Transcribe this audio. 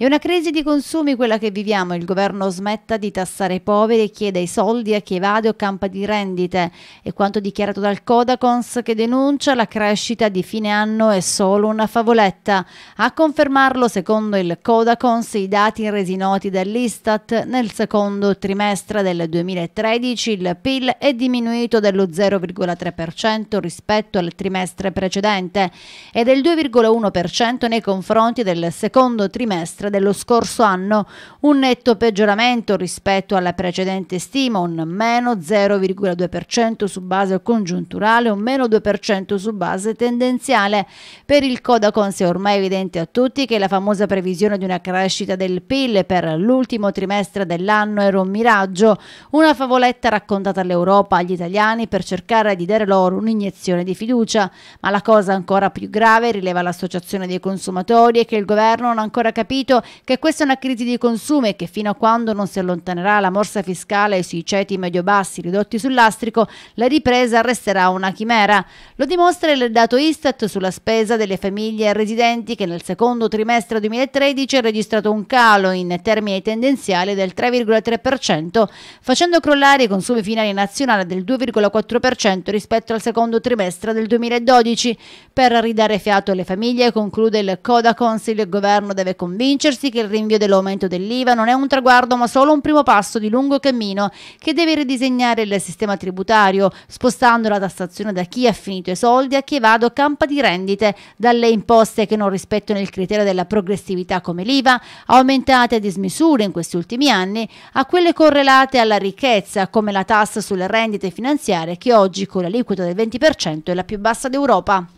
È una crisi di consumi quella che viviamo, il governo smetta di tassare i poveri e chiede i soldi a chi evade o campa di rendite. È quanto dichiarato dal Codacons che denuncia la crescita di fine anno è solo una favoletta. A confermarlo, secondo il Codacons, i dati resi noti dall'Istat nel secondo trimestre del 2013 il PIL è diminuito dello 0,3% rispetto al trimestre precedente e del 2,1% nei confronti del secondo trimestre dello scorso anno, un netto peggioramento rispetto alla precedente stima, un meno 0,2% su base congiunturale, un meno 2% su base tendenziale. Per il Codacons è ormai evidente a tutti che la famosa previsione di una crescita del PIL per l'ultimo trimestre dell'anno era un miraggio, una favoletta raccontata all'Europa, agli italiani, per cercare di dare loro un'iniezione di fiducia. Ma la cosa ancora più grave, rileva l'Associazione dei consumatori, è che il governo non ha ancora capito che questa è una crisi di consumo e che fino a quando non si allontanerà la morsa fiscale sui ceti medio-bassi ridotti sul lastrico, la ripresa resterà una chimera. Lo dimostra il dato Istat sulla spesa delle famiglie residenti che nel secondo trimestre 2013 ha registrato un calo in termini tendenziali del 3,3%, facendo crollare i consumi finali nazionali del 2,4% rispetto al secondo trimestre del 2012. Per ridare fiato alle famiglie, conclude il Coda Council, il governo deve convincere convincersi che il rinvio dell'aumento dell'IVA non è un traguardo ma solo un primo passo di lungo cammino che deve ridisegnare il sistema tributario, spostando la tassazione da chi ha finito i soldi a chi evade o campa di rendite, dalle imposte che non rispettano il criterio della progressività come l'IVA, aumentate a dismisura in questi ultimi anni, a quelle correlate alla ricchezza come la tassa sulle rendite finanziarie che oggi con l'aliquota del 20% è la più bassa d'Europa.